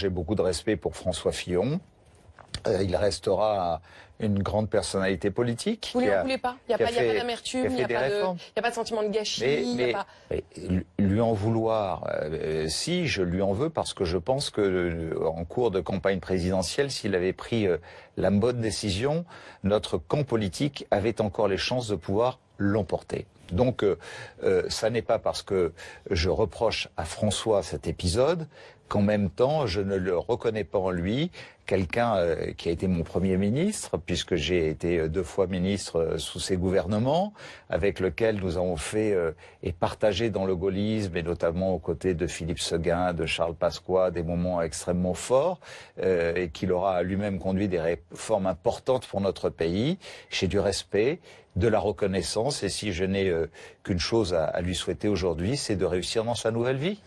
J'ai beaucoup de respect pour François Fillon. Euh, il restera une grande personnalité politique. Vous ne voulez pas Il n'y a, pas d'amertume, il n'y a, pas de sentiment de gâchis. lui en vouloir, euh, si, je lui en veux parce que je pense que euh, en cours de campagne présidentielle, s'il avait pris la bonne décision, notre camp politique avait encore les chances de pouvoir l'emporter. Donc, euh, euh, ça n'est pas parce que je reproche à François cet épisode qu'en même temps, je ne le reconnais pas en lui, quelqu'un euh, qui a été mon premier ministre, puisque j'ai été euh, deux fois ministre sous ses gouvernements, avec lequel nous avons fait et partagé dans le gaullisme, et notamment aux côtés de Philippe Seguin, de Charles Pasqua, des moments extrêmement forts, et qu'il aura lui-même conduit des réformes importantes pour notre pays. J'ai du respect, de la reconnaissance. Et si je n'ai euh, qu'une chose à lui souhaiter aujourd'hui, c'est de réussir dans sa nouvelle vie.